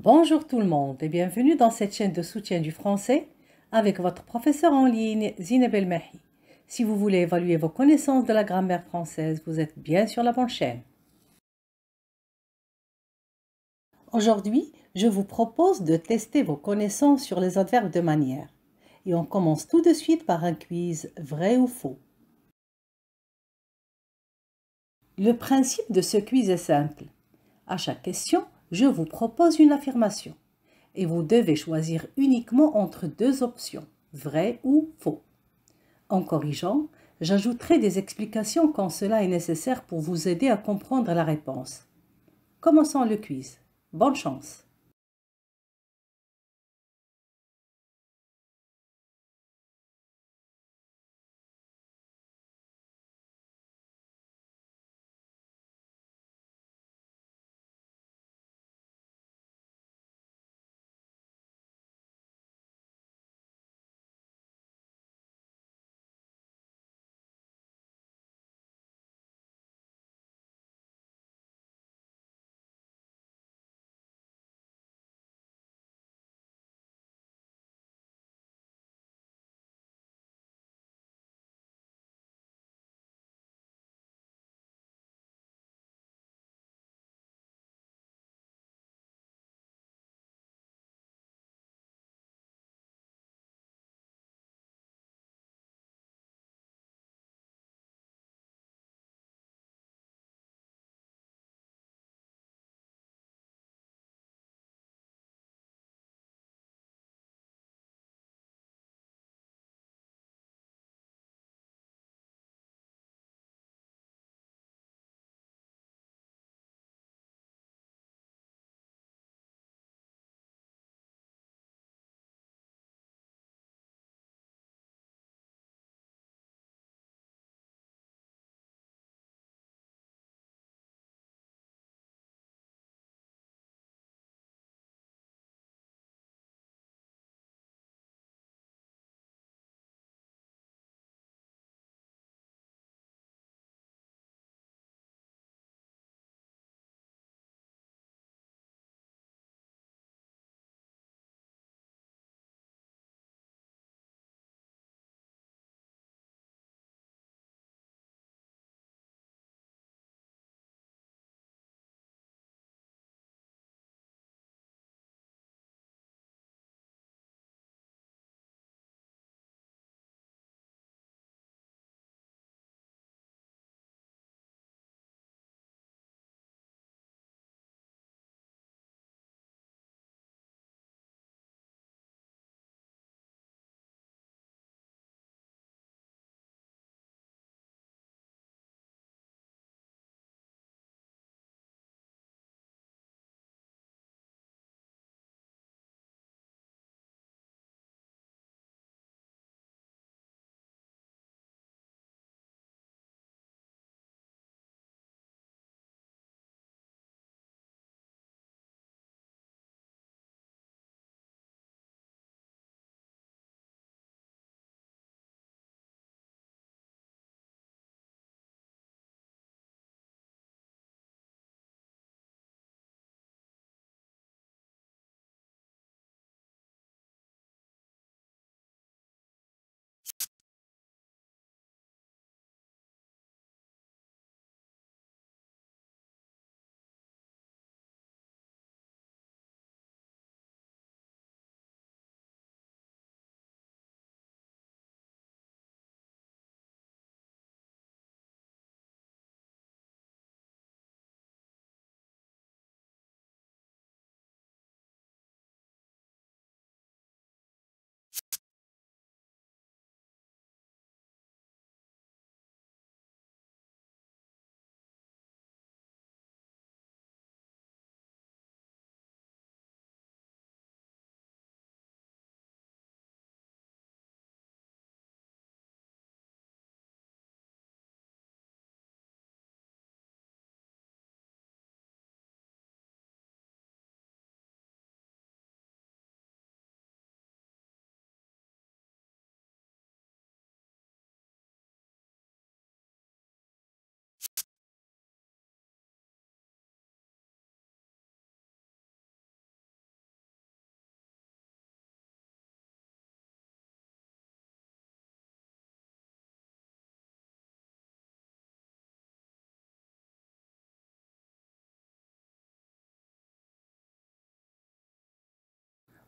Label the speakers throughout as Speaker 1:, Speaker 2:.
Speaker 1: Bonjour tout le monde et bienvenue dans cette chaîne de soutien du français avec votre professeur en ligne Zineb El Mahi. Si vous voulez évaluer vos connaissances de la grammaire française, vous êtes bien sur la bonne chaîne. Aujourd'hui, je vous propose de tester vos connaissances sur les adverbes de manière. Et on commence tout de suite par un quiz vrai ou faux. Le principe de ce quiz est simple. À chaque question, je vous propose une affirmation et vous devez choisir uniquement entre deux options, vrai ou faux. En corrigeant, j'ajouterai des explications quand cela est nécessaire pour vous aider à comprendre la réponse. Commençons le quiz. Bonne chance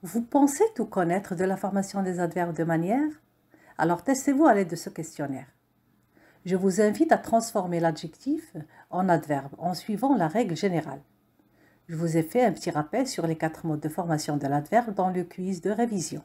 Speaker 1: Vous pensez tout connaître de la formation des adverbes de manière Alors testez-vous à l'aide de ce questionnaire. Je vous invite à transformer l'adjectif en adverbe en suivant la règle générale. Je vous ai fait un petit rappel sur les quatre modes de formation de l'adverbe dans le quiz de révision.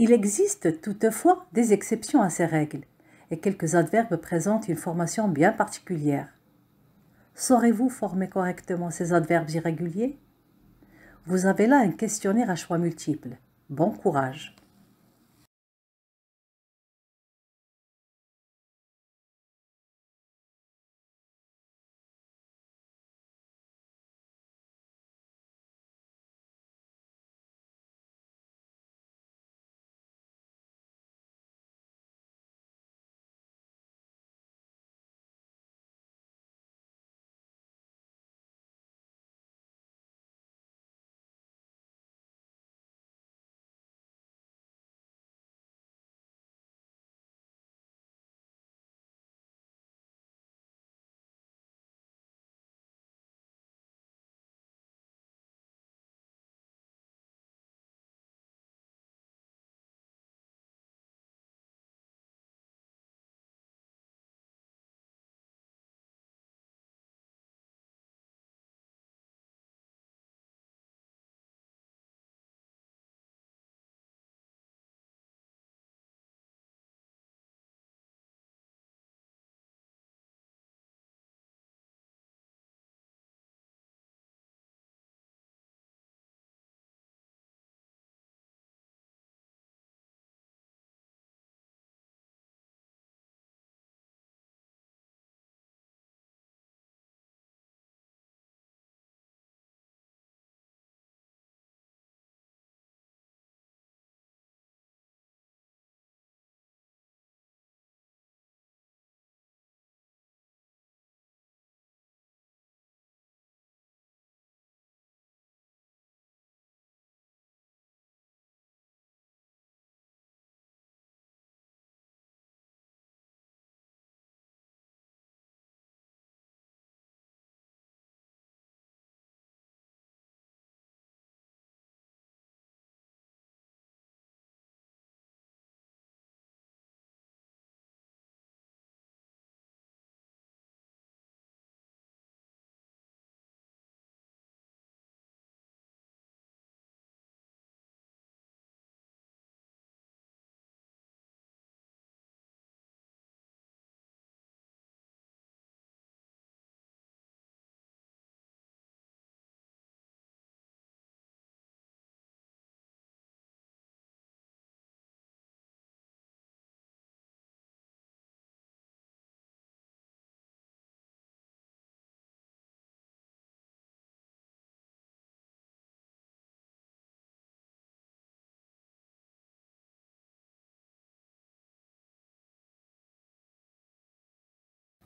Speaker 1: Il existe toutefois des exceptions à ces règles, et quelques adverbes présentent une formation bien particulière. Saurez-vous former correctement ces adverbes irréguliers Vous avez là un questionnaire à choix multiples. Bon courage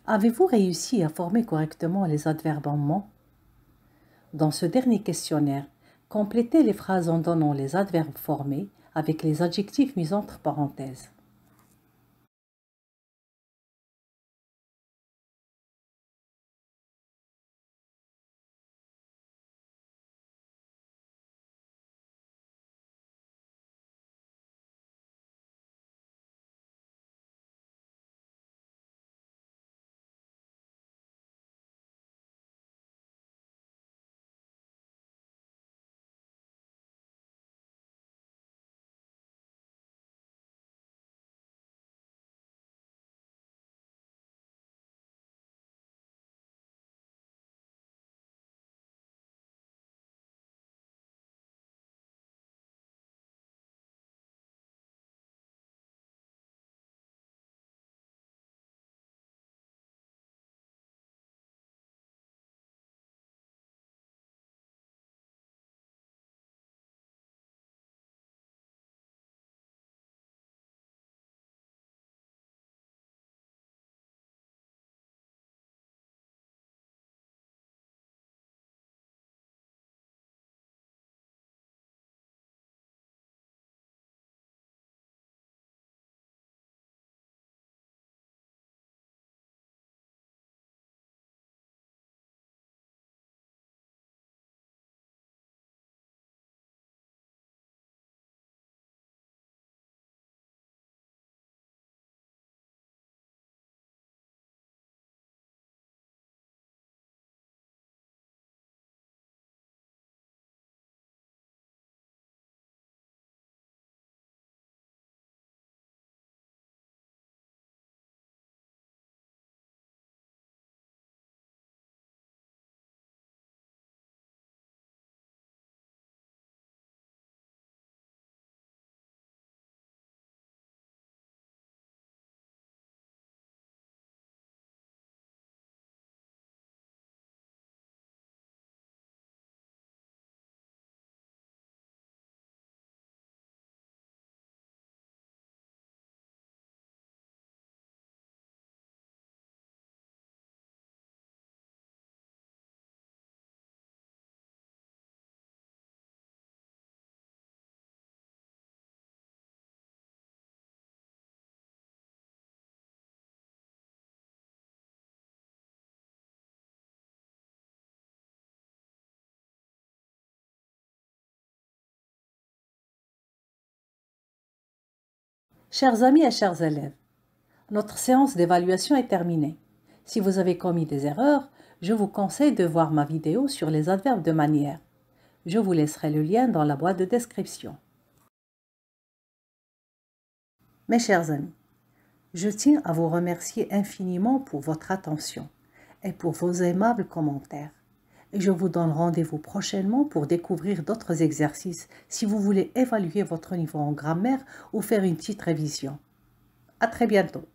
Speaker 1: Avez-vous réussi à former correctement les adverbes en mots Dans ce dernier questionnaire, complétez les phrases en donnant les adverbes formés avec les adjectifs mis entre parenthèses. Chers amis et chers élèves, notre séance d'évaluation est terminée. Si vous avez commis des erreurs, je vous conseille de voir ma vidéo sur les adverbes de manière. Je vous laisserai le lien dans la boîte de description. Mes chers amis, je tiens à vous remercier infiniment pour votre attention et pour vos aimables commentaires et je vous donne rendez-vous prochainement pour découvrir d'autres exercices si vous voulez évaluer votre niveau en grammaire ou faire une petite révision. À très bientôt